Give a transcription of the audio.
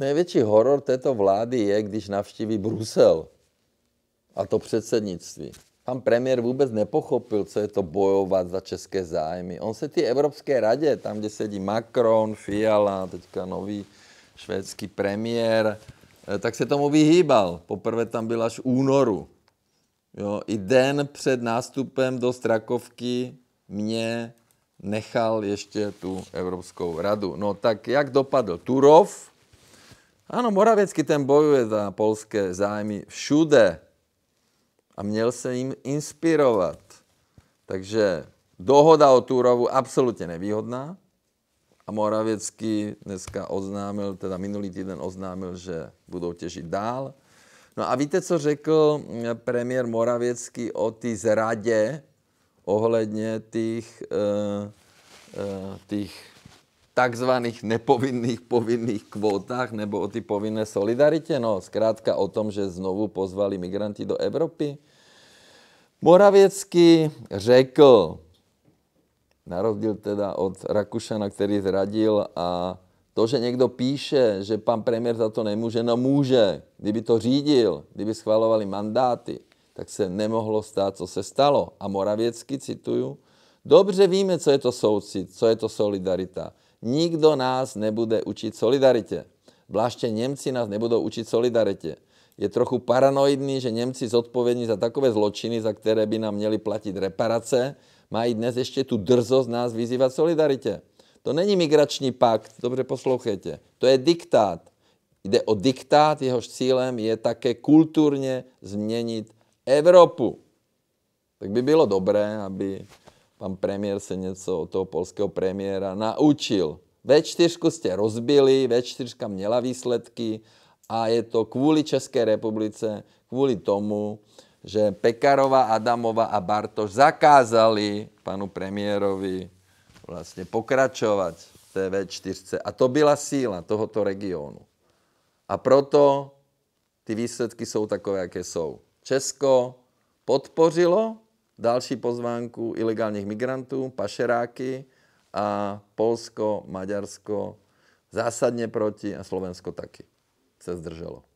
Největší horor této vlády je, když navštíví Brusel a to předsednictví. Pan premiér vůbec nepochopil, co je to bojovat za české zájmy. On se ty Evropské radě, tam, kde sedí Macron, Fiala, teďka nový švédský premiér, eh, tak se tomu vyhýbal. Poprvé tam byl až únoru. Jo, I den před nástupem do Strakovky mě nechal ještě tu Evropskou radu. No tak jak dopadl Turov, ano, Moravěcky ten bojuje za polské zájmy všude a měl se jim inspirovat. Takže dohoda o Túrovu absolutně nevýhodná a Moravěcky dneska oznámil, teda minulý týden oznámil, že budou těžit dál. No a víte, co řekl eh, premiér Moravěcky o ty zradě ohledně těch, uh, uh, těch takzvaných nepovinných povinných kvótách nebo o ty povinné solidaritě, no zkrátka o tom, že znovu pozvali migranti do Evropy. Moravěcký řekl, na rozdíl teda od Rakušana, který zradil a to, že někdo píše, že pan premiér za to nemůže, no může. Kdyby to řídil, kdyby schvalovali mandáty, tak se nemohlo stát, co se stalo. A Moravěcky, cituju, dobře víme, co je to soucit, co je to solidarita. Nikdo nás nebude učit solidaritě. Vláště Němci nás nebudou učit solidaritě. Je trochu paranoidní, že Němci zodpovědní za takové zločiny, za které by nám měli platit reparace, mají dnes ještě tu drzost nás vyzývat solidaritě. To není migrační pakt, dobře poslouchejte. To je diktát. Jde o diktát, jehož cílem je také kulturně změnit Evropu. Tak by bylo dobré, aby pan premiér se něco od toho polského premiéra naučil. V4 jste rozbili, V4 měla výsledky a je to kvůli České republice, kvůli tomu, že Pekarová, Adamova a Bartoš zakázali panu premiérovi vlastně pokračovat v té V4. A to byla síla tohoto regionu. A proto ty výsledky jsou takové, jaké jsou. Česko podpořilo další pozvánku ilegálních migrantů, pašeráky a Polsko, Maďarsko zásadně proti a Slovensko taky se zdrželo.